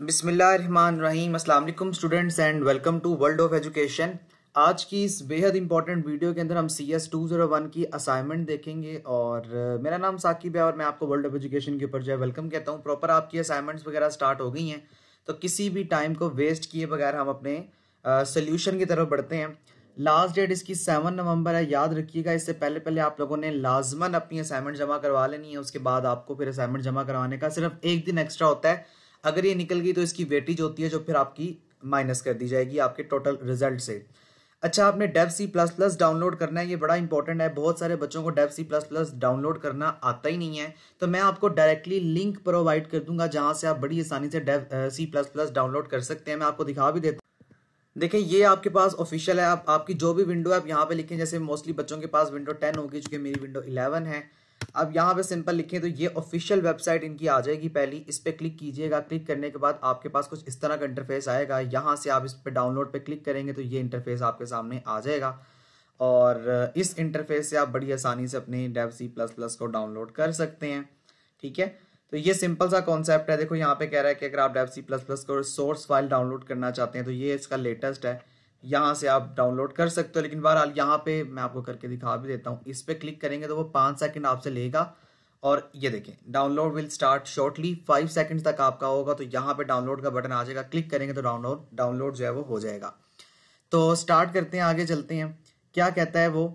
बिसमीम अल्लाम students and welcome to world of education आज की इस बेहद इंपॉर्टेंट वीडियो के अंदर हम C S two zero one की असाइनमेंट देखेंगे और मेरा नाम साकिब है और मैं आपको वर्ल्ड ऑफ एजुकेशन के ऊपर जो है वेलकम कहता हूँ प्रॉपर आपकी असाइनमेंट्स वगैरह स्टार्ट हो गई हैं तो किसी भी टाइम को वेस्ट किए बगैर हम अपने सोल्यूशन uh, की तरफ बढ़ते हैं लास्ट डेट इसकी सेवन नवंबर है याद रखिएगा इससे पहले पहले आप लोगों ने लाजमन अपनी असाइनमेंट जमा करवा लेनी है उसके बाद आपको फिर असाइनमेंट जमा करवाने का सिर्फ एक दिन एक्स्ट्रा होता है अगर ये निकल गई तो इसकी वेटेज होती है जो फिर आपकी माइनस कर दी जाएगी आपके टोटल रिजल्ट से अच्छा आपने Dev C plus plus download करना है ये बड़ा इंपॉर्टेंट है बहुत सारे बच्चों को Dev C plus plus download करना आता ही नहीं है तो मैं आपको डायरेक्टली लिंक प्रोवाइड कर दूंगा जहां से आप बड़ी आसानी से Dev C plus plus download कर सकते हैं मैं आपको दिखा भी देता देखें ये आपके पास ऑफिशियल है आप आपकी जो भी विंडो है आप यहाँ पे लिखें जैसे मोस्टली बच्चों के पास विंडो टेन होगी चूंकि मेरी विंडो इलेवन है अब यहाँ पे सिंपल लिखें तो ये ऑफिशियल वेबसाइट इनकी आ जाएगी पहली इस पर क्लिक कीजिएगा क्लिक करने के बाद आपके पास कुछ इस तरह का इंटरफेस आएगा यहाँ से आप इस पर डाउनलोड पे क्लिक करेंगे तो ये इंटरफेस आपके सामने आ जाएगा और इस इंटरफेस से आप बड़ी आसानी से अपने डेव सी प्लस प्लस को डाउनलोड कर सकते हैं ठीक है तो ये सिंपल सा कॉन्सेप्ट है देखो यहाँ पे कह रहा है कि अगर आप डेव सी प्लस प्लस को सोर्स फाइल डाउनलोड करना चाहते हैं तो ये इसका लेटेस्ट है यहाँ से आप डाउनलोड कर सकते हो लेकिन बहरहाल यहाँ पे मैं आपको करके दिखा भी देता हूँ इस पर क्लिक करेंगे तो वो पाँच सेकंड आपसे लेगा और ये देखें download will start shortly five second तक आपका होगा तो यहाँ पे डाउनलोड का बटन आ जाएगा क्लिक करेंगे तो डाउनलोड डाउनलोड जो है वो हो जाएगा तो स्टार्ट करते हैं आगे चलते हैं क्या कहता है वो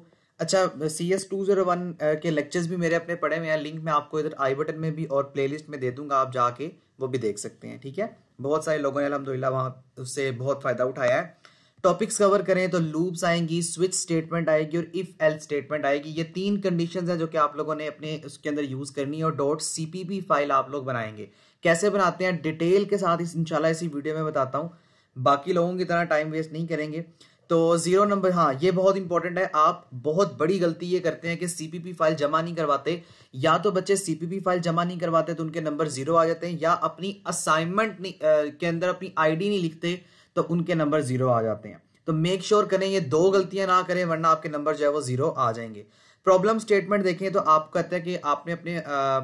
अच्छा C S two zero one के लेक्चर्स भी मेरे अपने पड़े हुए हैं लिंक मैं आपको इधर आई बटन में भी और प्लेलिस्ट में दे दूंगा आप जाके वो भी देख सकते हैं ठीक है बहुत सारे लोगों ने अलहमदिल्ला वहाँ उससे बहुत फ़ायदा उठाया है टॉपिक्स कवर करें तो लूप्स आएंगी स्विच स्टेटमेंट आएगी और इफ एल स्टेटमेंट आएगी ये तीन कंडीशंस हैं जो कि आप लोगों ने अपने उसके अंदर यूज करनी है और डॉट सीपीपी फाइल आप लोग बनाएंगे कैसे बनाते हैं डिटेल के साथ इस इंशाल्लाह इसी वीडियो में बताता हूँ बाकी लोगों की तरह टाइम वेस्ट नहीं करेंगे तो जीरो नंबर हाँ ये बहुत इंपॉर्टेंट है आप बहुत बड़ी गलती ये करते हैं कि सीपीपी फाइल जमा नहीं करवाते या तो बच्चे सीपीपी फाइल जमा नहीं करवाते तो उनके नंबर जीरो आ जाते हैं या अपनी असाइनमेंट के अंदर अपनी आईडी नहीं लिखते तो उनके नंबर जीरो आ जाते हैं तो मेक श्योर sure करें ये दो गलतियां ना करें वरना आपके नंबर जो है वो जीरो आ जाएंगे प्रॉब्लम स्टेटमेंट देखें तो आप कहते हैं कि आपने अपने आ,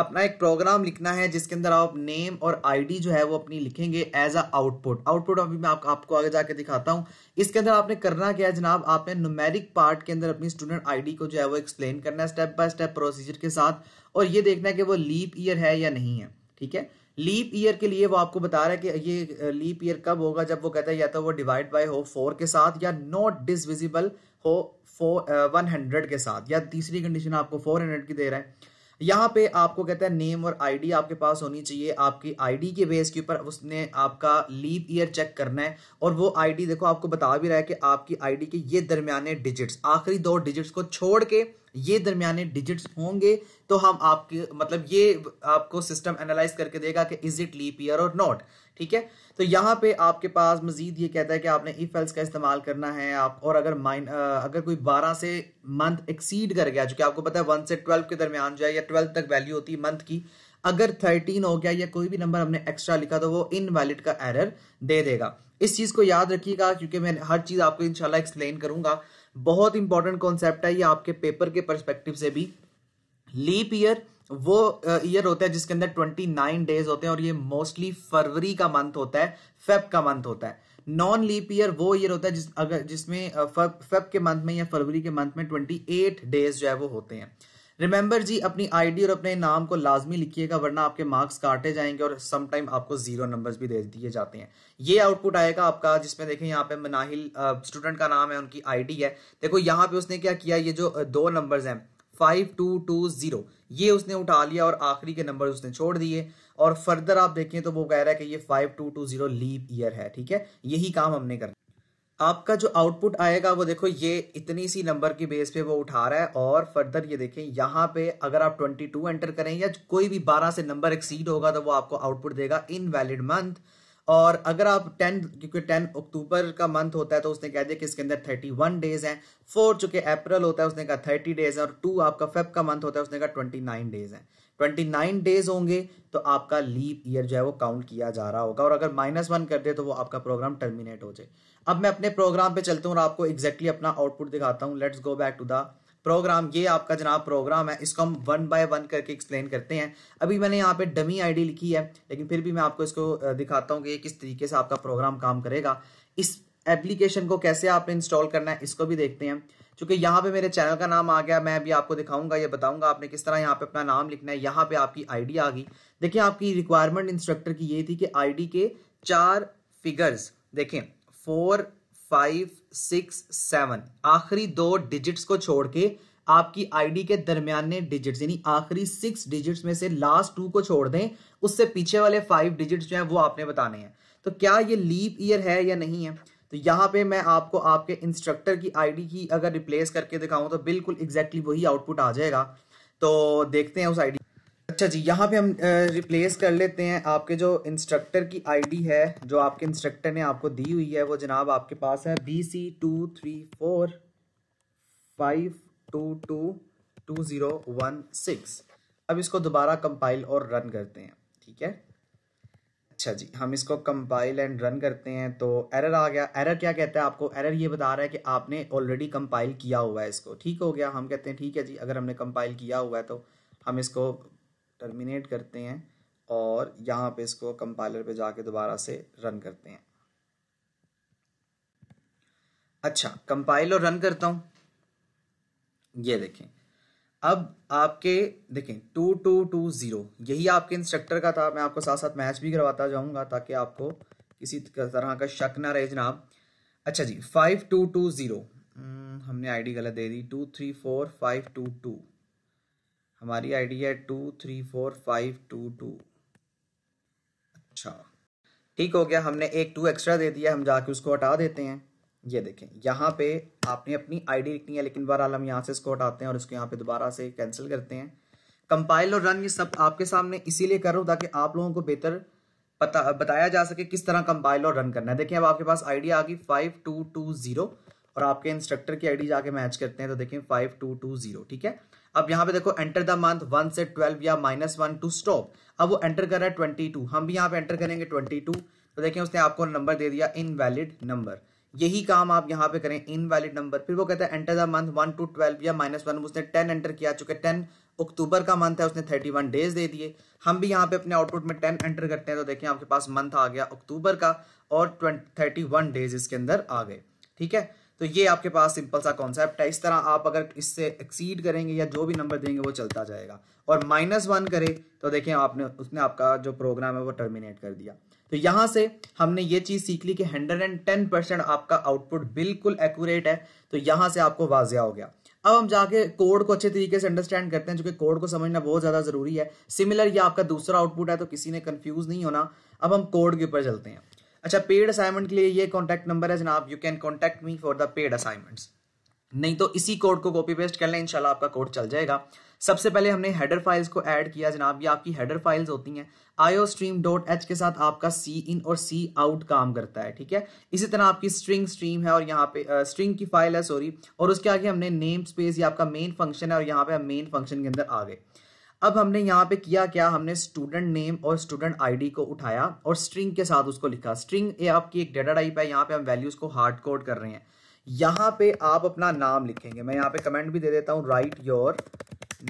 अपना एक प्रोग्राम लिखना है जिसके अंदर आप नेम और आईडी जो है वो अपनी लिखेंगे एज अ आउटपुट आउटपुट अभी मैं आप, आपको आगे जाके दिखाता हूँ इसके अंदर आपने करना क्या है जनाब आपने नुमेरिक पार्ट के अंदर अपनी स्टूडेंट आईडी को जो है वो एक्सप्लेन करना है स्टेप बाय स्टेप प्रोसीजर के साथ और ये देखना है कि वो लीप ईयर है या नहीं है ठीक है लीप ईयर के लिए वो आपको बता रहा है कि ये लीप ईयर कब होगा जब वो कहता है या तो वो डिवाइड बाय हो फोर के साथ या नॉट डिसविजिबल हो फोर वन हंड्रेड के साथ या तीसरी कंडीशन आपको फोर हंड्रेड की दे रहा है यहाँ पे आपको कहता है नेम और आईडी आपके पास होनी चाहिए आपकी आईडी के बेस के ऊपर उसने आपका लीप ईयर चेक करना है और वो आईडी देखो आपको बता भी रहा है कि आपकी आईडी के ये दरमियाने डिजिट्स आखिरी दो डिजिट्स को छोड़ के ये दरमियाने डिजिट्स होंगे तो हम आपके मतलब ये आपको सिस्टम एनालाइज करके देगा कि इज इट लीप ईयर और नॉट ठीक है तो यहाँ पे आपके पास मजीद ये कहता है कि आपने ई फेल्स का इस्तेमाल करना है आप और अगर माइन अगर कोई 12 से मंथ एक्सीड कर गया जो कि आपको पता है वन से ट्वेल्व के दरमियान जो है या ट्वेल्थ तक वैल्यू होती है मंथ की अगर थर्टीन हो गया या कोई भी नंबर हमने एक्स्ट्रा लिखा तो वो इनवैलिड का एरर दे देगा इस चीज़ को याद रखिएगा क्योंकि मैं हर चीज़ आपको इंशाल्लाह एक्सप्लेन करूंगा बहुत इंपॉर्टेंट कॉन्सेप्ट है ये आपके पेपर के परस्पेक्टिव से भी लीप ईयर वो ईयर होता है जिसके अंदर ट्वेंटी नाइन डेज होते हैं और ये मोस्टली फरवरी का मंथ होता है फेब का मंथ होता है नॉन लीप ईयर वो ईयर होता है जिस अगर जिसमें फेब के मंथ में या फरवरी के मंथ में ट्वेंटी एट डेज जो है वो होते हैं रिमेंबर जी अपनी आईडी और अपने नाम को लाजमी लिखिएगा वरना आपके मार्क्स काटे जाएंगे और समटाइम आपको जीरो नंबर्स भी दे दिए जाते हैं ये आउटपुट आएगा आपका जिसमें देखें यहाँ पे मनाहिल स्टूडेंट का नाम है उनकी आईडी है देखो यहाँ पे उसने क्या किया ये जो दो नंबर हैं फाइव टू टू जीरो ये उसने उठा लिया और आखिरी के नंबर उसने छोड़ दिए और फर्दर आप देखें तो वो कह रहा है कि ये five two two zero leap year है ठीक है यही काम हमने करना आपका जो आउटपुट आएगा वो देखो ये इतनी सी नंबर की बेस पे वो उठा रहा है और फर्दर ये देखें यहाँ पे अगर आप 22 एंटर करें या कोई भी 12 से नंबर एक्सीड होगा तो वो आपको आउटपुट देगा इनवैलिड मंथ और अगर आप 10 क्योंकि 10 अक्टूबर का मंथ होता है तो उसने कह दिया कि इसके अंदर 31 डेज हैं फोर चूंकि अप्रैल होता है उसने कहा 30 डेज है और टू आपका फेब का मंथ होता है उसने कहा 29 डेज हैं 29 डेज होंगे तो आपका लीप ईयर जो है वो काउंट किया जा रहा होगा और अगर माइनस वन कर दे तो वो आपका प्रोग्राम टर्मिनेट हो जाए अब मैं अपने प्रोग्राम पे चलता हूँ और आपको एग्जैक्टली exactly अपना आउटपुट दिखाता हूँ let's go back to the program ये आपका जनाब प्रोग्राम है इसको हम वन बाय वन करके एक्सप्लेन करते हैं अभी मैंने यहाँ पे डमी आईडी लिखी है लेकिन फिर भी मैं आपको इसको दिखाता हूँ कि ये किस तरीके से आपका प्रोग्राम काम करेगा इस एप्लीकेशन को कैसे आपने इंस्टॉल करना है इसको भी देखते हैं क्योंकि यहाँ पे मेरे चैनल का नाम आ गया मैं अभी आपको दिखाऊंगा ये बताऊंगा आपने किस तरह यहाँ पे अपना नाम लिखना है यहाँ पे आपकी आईडी आ गई देखिए आपकी रिक्वायरमेंट इंस्ट्रक्टर की ये थी कि आईडी के चार फिगर्स देखें फोर फाइव सिक्स सेवन आखिरी दो डिजिट्स को छोड़ के आपकी आईडी के दरमियाने डिजिट्स यानी आखिरी सिक्स डिजिट्स में से लास्ट टू को छोड़ दें उससे पीछे वाले फाइव डिजिट्स जो हैं वो आपने बताने हैं तो क्या ये लीप ईयर है या नहीं है तो यहाँ पे मैं आपको आपके इंस्ट्रक्टर की आईडी की अगर रिप्लेस करके दिखाऊं तो बिल्कुल एग्जैक्टली exactly वही आउटपुट आ जाएगा तो देखते हैं उस आईडी अच्छा जी यहाँ पे हम रिप्लेस कर लेते हैं आपके जो इंस्ट्रक्टर की आईडी है जो आपके इंस्ट्रक्टर ने आपको दी हुई है वो जनाब आपके पास है B C two three four five two two two zero one six अब इसको दोबारा कंपाइल और रन करते हैं ठीक है अच्छा जी हम इसको कंपाइल एंड रन करते हैं तो एरर आ गया एरर क्या कहता है आपको एरर ये बता रहा है कि आपने ऑलरेडी कंपाइल किया हुआ है इसको ठीक हो गया हम कहते हैं ठीक है जी अगर हमने कंपाइल किया हुआ है तो हम इसको टर्मिनेट करते हैं और यहाँ पे इसको कंपाइलर पे जाके दोबारा से रन करते हैं अच्छा कंपाइल और रन करता हूं ये देखें अब आपके देखें टू टू टू ज़ीरो यही आपके इंस्ट्रक्टर का था मैं आपको साथ साथ मैच भी करवाता जाऊंगा ताकि आपको किसी तरह का शक ना रहे जनाब अच्छा जी फाइव टू टू ज़ीरो हमने आईडी गलत दे दी two three four five two two हमारी आईडी है two three four five two two अच्छा ठीक हो गया हमने एक टू एक्स्ट्रा दे दिया हम जाके उसको हटा देते हैं ये देखें यहाँ पे आपने अपनी आईडी लिखनी है लेकिन बहरहाल हम यहाँ से इसको हटाते हैं और इसको यहाँ पे दोबारा से कैंसिल करते हैं कंपाइल और रन ये सब आपके सामने इसीलिए कर रहा हूँ ताकि आप लोगों को बेहतर पता बताया जा सके किस तरह कंपाइल और रन करना है देखिए अब आपके पास आईडी आ गई फाइव टू टू जीरो और आपके इंस्ट्रक्टर की आईडी जाके मैच करते हैं तो देखें फाइव टू टू जीरो ठीक है अब यहाँ पे देखो एंटर द मंथ वन से ट्वेल्व या माइनस वन टू स्टॉप अब वो एंटर कर रहा है ट्वेंटी टू हम भी यहाँ पे एंटर करेंगे ट्वेंटी टू तो देखें उसने आपको नंबर दे दिया इनवैलिड नंबर यही काम आप यहाँ पे करें इनवैलिड नंबर फिर वो कहता है enter the month one to twelve या माइनस वन उसने टेन एंटर किया चुके टेन अक्टूबर का मंथ है उसने थर्टी वन डेज दे दिए हम भी यहाँ पे अपने आउटपुट में टेन एंटर करते हैं तो देखें आपके पास मंथ आ गया अक्टूबर का और थर्टी वन डेज इसके अंदर आ गए ठीक है तो ये आपके पास सिंपल सा कॉन्सेप्ट है इस तरह आप अगर इससे एक्सीड करेंगे या जो भी नंबर देंगे वो चलता जाएगा और माइनस वन करे तो देखें आपने उसने आपका जो प्रोग्राम है वो टर्मिनेट कर दिया तो यहां से हमने ये चीज़ सीख ली कि हंड्रेड एंड टेन परसेंट आपका आउटपुट बिल्कुल एक्यूरेट है तो यहां से आपको वाजिया हो गया अब हम जाके कोड को अच्छे तरीके से अंडरस्टैंड करते हैं क्योंकि कोड को समझना बहुत ज़्यादा ज़रूरी है सिमिलर ये आपका दूसरा आउटपुट है तो किसी ने कन्फ्यूज़ नहीं होना अब हम कोड के ऊपर चलते हैं अच्छा पेड असाइनमेंट के लिए ये कॉन्टैक्ट नंबर है जनाब you can contact me for the paid assignments नहीं तो इसी कोड को कॉपी पेस्ट कर लें इंशाल्लाह आपका कोड चल जाएगा सबसे पहले हमने हेडर फाइल्स को ऐड किया जनाब ये आपकी हेडर फाइल्स होती हैं आईओ स्ट्रीम डॉट एच के साथ आपका सी इन और सी आउट काम करता है ठीक है इसी तरह आपकी स्ट्रिंग स्ट्रीम है और यहाँ पे स्ट्रिंग की फाइल है सॉरी और उसके आगे हमने नेम स्पेस ये आपका मेन फंक्शन है और यहाँ पे हम मेन फंक्शन के अंदर आ गए अब हमने यहाँ पे किया क्या हमने स्टूडेंट नेम और स्टूडेंट आईडी को उठाया और स्ट्रिंग के साथ उसको लिखा स्ट्रिंग ये आपकी एक डेटा टाइप है यहाँ पे हम वैल्यूज को हार्ड कोड कर रहे हैं यहाँ पे आप अपना नाम लिखेंगे मैं यहाँ पे कमेंट भी दे देता हूँ राइट योर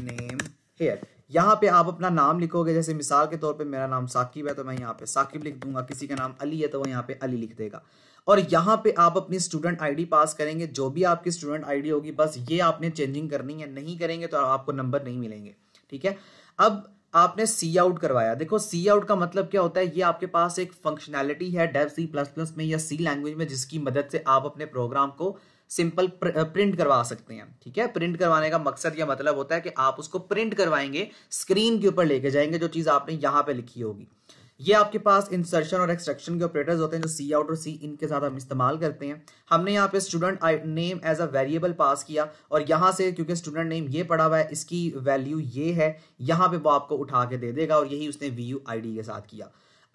नेम हेयर यहाँ पे आप अपना नाम लिखोगे जैसे मिसाल के तौर पर मेरा नाम साकिब है तो मैं यहाँ पे साकिब लिख दूंगा किसी का नाम अली है तो वो यहाँ पे अली लिख देगा और यहाँ पे आप अपनी स्टूडेंट आईडी पास करेंगे जो भी आपकी स्टूडेंट आईडी होगी बस ये आपने चेंजिंग करनी है नहीं करेंगे तो आपको नंबर नहीं मिलेंगे ठीक है अब आपने सी आउट करवाया देखो सी आउट का मतलब क्या होता है ये आपके पास एक फंक्शनैलिटी है डेव सी प्लस प्लस में या सी लैंग्वेज में जिसकी मदद से आप अपने प्रोग्राम को सिंपल प्रिंट करवा सकते हैं ठीक है प्रिंट करवाने का मकसद या मतलब होता है कि आप उसको प्रिंट करवाएंगे स्क्रीन के ऊपर लेके जाएंगे जो चीज आपने यहां पे लिखी होगी ये आपके पास इंसर्शन और एक्सट्रक्शन के ऑपरेटर्स होते हैं जो सी आउट और सी इन के साथ हम इस्तेमाल करते हैं हमने यहाँ पे student name as a variable pass किया और यहाँ से क्योंकि स्टूडेंट नेम ये पड़ा हुआ है इसकी वैल्यू ये है यहाँ पे वो आपको उठा के दे देगा और यही उसने वी यू के साथ किया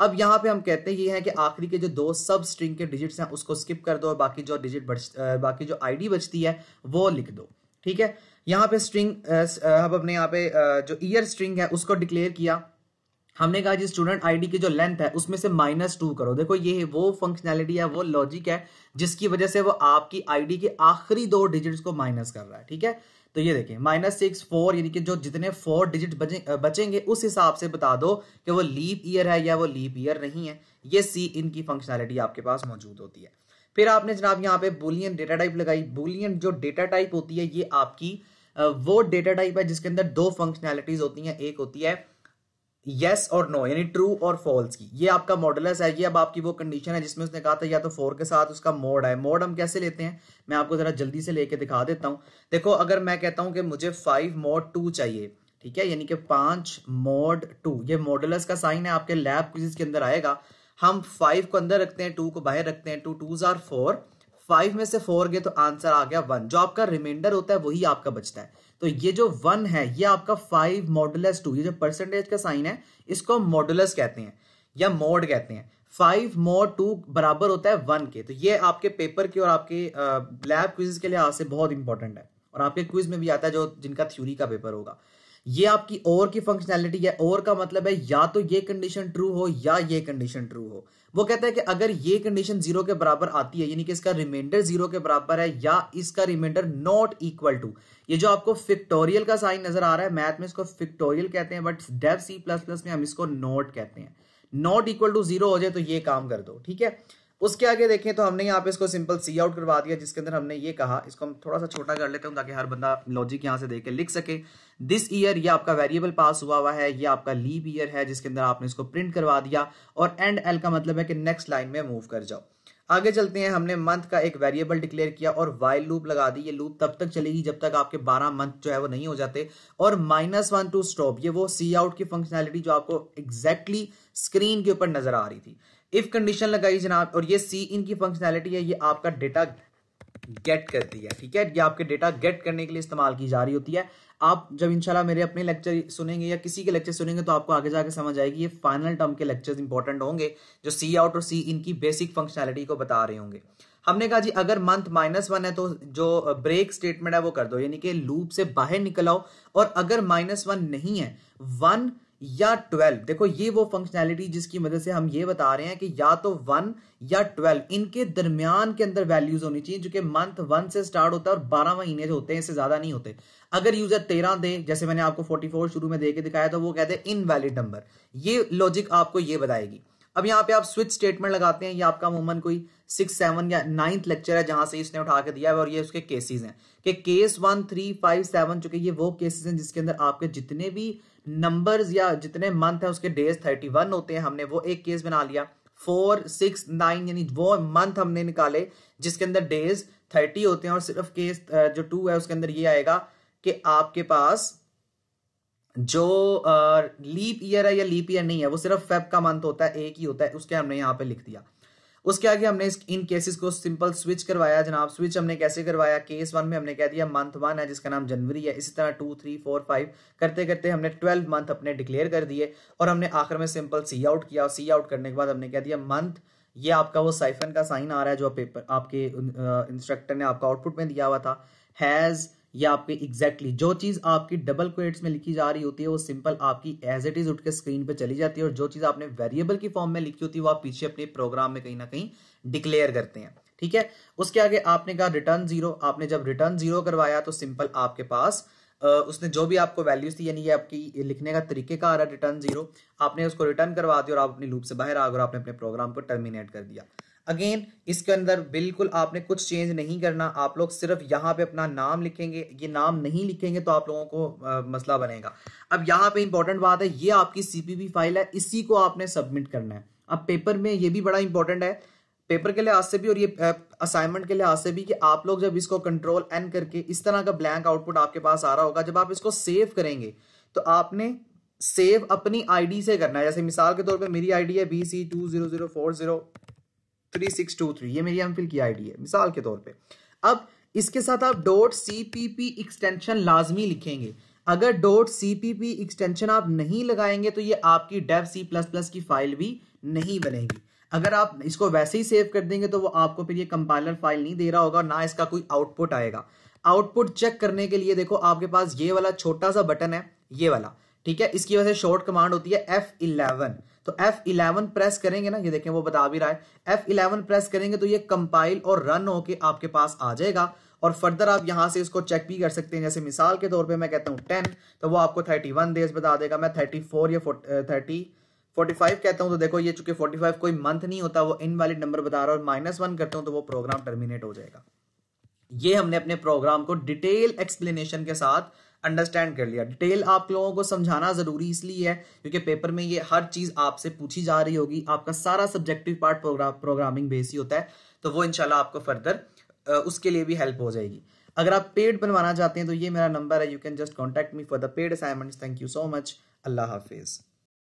अब यहाँ पे हम कहते हैं ये है कि आखिरी के जो दो सब स्ट्रिंग के डिजिट्स हैं उसको स्किप कर दो और बाकी जो डिजिट बच बाकी जो आईडी बचती है वो लिख दो ठीक है यहाँ पे स्ट्रिंग हम अपने यहाँ पे जो ईयर स्ट्रिंग है उसको डिक्लेयर किया हमने कहा जी स्टूडेंट आईडी की जो लेंथ है उसमें से माइनस टू करो देखो ये वो फंक्शनैलिटी है वो लॉजिक है जिसकी वजह से वो आपकी आईडी के आखिरी दो डिजिट्स को माइनस कर रहा है ठीक है तो ये देखें माइनस सिक्स फोर यानी कि जो जितने फोर डिजिट बचे बचेंगे उस हिसाब से बता दो कि वो लीप ईयर है या वो लीप ईयर नहीं है ये सी इनकी फंक्शनैलिटी आपके पास मौजूद होती है फिर आपने जनाब यहाँ पे बुलियन डेटा टाइप लगाई बुलियन जो डेटा टाइप होती है ये आपकी वो डेटा टाइप है जिसके अंदर दो फंक्शनैलिटीज होती हैं एक होती है येस और नो यानी ट्रू और फॉल्स की ये आपका मॉडल है ये अब आपकी वो कंडीशन है जिसमें उसने कहा था या तो फोर के साथ उसका मोड है मोड हम कैसे लेते हैं मैं आपको जरा जल्दी से लेके दिखा देता हूँ देखो अगर मैं कहता हूँ कि मुझे फाइव मोड टू चाहिए ठीक है यानी कि पांच मोड टू ये मॉडलस का साइन है आपके लैब क्विज के अंदर आएगा हम फाइव को अंदर रखते हैं टू को बाहर रखते हैं two twos are four five में से फोर गए तो आंसर आ गया वन जो आपका रिमाइंडर होता है वही आपका बचता है तो ये जो वन है ये आपका फाइव मॉडुलस टू ये जो परसेंटेज का साइन है इसको मॉडुलस कहते हैं या मोड कहते हैं फाइव मोड टू बराबर होता है वन के तो ये आपके पेपर के और आपके लैब क्विज के लिए आपसे बहुत इंपॉर्टेंट है और आपके क्विज में भी आता है जो जिनका थ्योरी का पेपर होगा ये आपकी और की फंक्शनैलिटी है और का मतलब है या तो ये कंडीशन ट्रू हो या ये कंडीशन ट्रू हो वो कहता है कि अगर ये कंडीशन जीरो के बराबर आती है यानी कि इसका रिमाइंडर जीरो के बराबर है या इसका रिमाइंडर नॉट इक्वल टू ये जो आपको फिक्टोरियल का साइन नजर आ रहा है मैथ में इसको फिक्टोरियल कहते हैं but Dev C plus plus में हम इसको नॉट कहते हैं नॉट इक्वल टू जीरो हो जाए तो ये काम कर दो ठीक है उसके आगे देखें तो हमने यहाँ पे इसको सिंपल सी आउट करवा दिया जिसके अंदर हमने ये कहा इसको हम थोड़ा सा छोटा कर लेते हैं ताकि हर बंदा लॉजिक यहाँ से देख के लिख सके दिस ईयर ये आपका वेरिएबल पास हुआ हुआ है ये आपका लीव ईयर है जिसके अंदर आपने इसको प्रिंट करवा दिया और एंड एल का मतलब है कि नेक्स्ट लाइन में मूव कर जाओ आगे चलते हैं हमने मंथ का एक वेरिएबल डिक्लेयर किया और वाइल लूप लगा दी ये लूप तब तक चलेगी जब तक आपके 12 मंथ जो है वो नहीं हो जाते और माइनस वन टू स्टॉप ये वो सी आउट की फंक्शनैलिटी जो आपको एग्जैक्टली exactly स्क्रीन के ऊपर नजर आ रही थी इफ कंडीशन लगाई जनाब और ये सी इनकी फंक्शनैलिटी है ये आपका डेटा गेट करती है ठीक है ये आपके डेटा गेट करने के लिए इस्तेमाल की जा रही होती है आप जब इंशाल्लाह मेरे अपने लेक्चर सुनेंगे या किसी के लेक्चर सुनेंगे तो आपको आगे जाके समझ आएगी ये फाइनल टर्म के लेक्चर्स इंपॉर्टेंट होंगे जो सी आउट और सी इनकी बेसिक फंक्शनैलिटी को बता रहे होंगे हमने कहा जी अगर मंथ माइनस वन है तो जो ब्रेक स्टेटमेंट है वो कर दो यानी कि लूप से बाहर निकल आओ और अगर माइनस वन नहीं है वन या ट्वेल्व देखो ये वो फंक्शनैलिटी जिसकी मदद से हम ये बता रहे हैं कि या तो वन या ट्वेल्व इनके दरमियान के अंदर वैल्यूज होनी चाहिए जो कि मंथ वन से स्टार्ट होता है और बारह महीने जो होते हैं इससे ज्यादा नहीं होते अगर यूजर तेरह दे जैसे मैंने आपको फोर्टी फोर शुरू में दे के दिखाया तो वो कहते हैं इनवैलिड नंबर ये लॉजिक आपको ये बताएगी अब यहाँ पे आप स्विच स्टेटमेंट लगाते हैं ये आपका अमूमन कोई सिक्स सेवन या नाइन्थ लेक्चर है जहां से इसने उठा के दिया है और ये उसके केसेस हैं कि case one three five seven चूंकि ये वो केसेस हैं जिसके अंदर आपके जितने भी नंबर्स या जितने मंथ हैं उसके डेज थर्टी वन होते हैं हमने वो एक केस बना लिया फोर सिक्स नाइन यानी वो मंथ हमने निकाले जिसके अंदर डेज थर्टी होते हैं और सिर्फ केस जो टू है उसके अंदर ये आएगा कि आपके पास जो लीप ईयर है या लीप ईयर नहीं है वो सिर्फ फेब का मंथ होता है एक ही होता है उसके हमने यहाँ पे लिख दिया उसके आगे हमने इन केसेस को सिंपल स्विच करवाया जनाब स्विच हमने कैसे करवाया केस वन में हमने कह दिया मंथ वन है जिसका नाम जनवरी है इसी तरह टू थ्री फोर फाइव करते करते हमने ट्वेल्व मंथ अपने डिक्लेयर कर दिए और हमने आखिर में सिंपल सी आउट किया और सी आउट करने के बाद हमने कह दिया मंथ ये आपका वो साइफन का साइन आ रहा है जो पेपर आपके इंस्ट्रक्टर ने आपका आउटपुट में दिया हुआ था हैज़ ये आपके एग्जैक्टली exactly, जो चीज आपकी डबल क्वेट्स में लिखी जा रही होती है वो सिंपल आपकी एज इट इज उठ के स्क्रीन पे चली जाती है और जो चीज आपने वेरिएबल की फॉर्म में लिखी होती है वो आप पीछे अपने प्रोग्राम में कहीं ना कहीं डिक्लेयर करते हैं ठीक है उसके आगे आपने कहा रिटर्न जीरो आपने जब रिटर्न जीरो करवाया तो सिंपल आपके पास उसने जो भी आपको वैल्यूज थी यानी ये आपकी लिखने का तरीके का आ रहा रिटर्न जीरो आपने उसको रिटर्न करवा दिया और आप अपनी लूप से बाहर आ गए और आपने अपने प्रोग्राम को टर्मिनेट कर दिया अगेन इसके अंदर बिल्कुल आपने कुछ चेंज नहीं करना आप लोग सिर्फ यहाँ पे अपना नाम लिखेंगे ये नाम नहीं लिखेंगे तो आप लोगों को आ, मसला बनेगा अब यहाँ पे इंपॉर्टेंट बात है ये आपकी सीपीपी फाइल है इसी को आपने सबमिट करना है अब पेपर में ये भी बड़ा इंपॉर्टेंट है पेपर के लिहाज से भी और ये असाइनमेंट के लिहाज से भी कि आप लोग जब इसको कंट्रोल एन करके इस तरह का ब्लैंक आउटपुट आपके पास आ रहा होगा जब आप इसको सेव करेंगे तो आपने सेव अपनी आईडी से करना है जैसे मिसाल के तौर पे मेरी आईडी है B C two zero zero four zero three six two three ये मेरी एमफिल की आईडी है मिसाल के तौर पे अब इसके साथ आप dot C P P extension लाजमी लिखेंगे अगर dot C P P extension आप नहीं लगाएंगे तो ये आपकी डेव सी प्लस प्लस की फाइल भी नहीं बनेगी अगर आप इसको वैसे ही सेव कर देंगे तो वो आपको फिर ये कंपाइलर फाइल नहीं दे रहा होगा ना इसका कोई आउटपुट आएगा आउटपुट चेक करने के लिए देखो आपके पास ये वाला छोटा सा बटन है ये वाला ठीक है इसकी वजह से शॉर्ट कमांड होती है एफ इलेवन तो F11 प्रेस करेंगे ना ये देखें वो बता भी रहा है F11 प्रेस करेंगे तो ये कंपाइल और रन होके आपके पास आ जाएगा और फर्दर आप यहां से इसको चेक भी कर सकते हैं जैसे मिसाल के तौर पे मैं कहता हूं 10 तो वो आपको 31 डेज बता देगा मैं 34 या 30 45 कहता हूं तो देखो ये चूंकि 45 कोई मंथ नहीं होता वो इनवैलिड नंबर बता रहा है माइनस वन करता हूं तो वो प्रोग्राम टर्मिनेट हो जाएगा ये हमने अपने प्रोग्राम को डिटेल एक्सप्लेनेशन के साथ अंडरस्टैंड कर लिया डिटेल आप लोगों को समझाना जरूरी इसलिए है क्योंकि पेपर में ये हर चीज आपसे पूछी जा रही होगी आपका सारा सब्जेक्टिव पार्ट प्रोग्रामिंग बेस ही होता है तो वो इनशाला आपको फर्दर उसके लिए भी हेल्प हो जाएगी अगर आप पेड बनवाना चाहते हैं तो ये मेरा नंबर है you can just contact me for the paid assignment thank you so much अल्लाह हाफिज़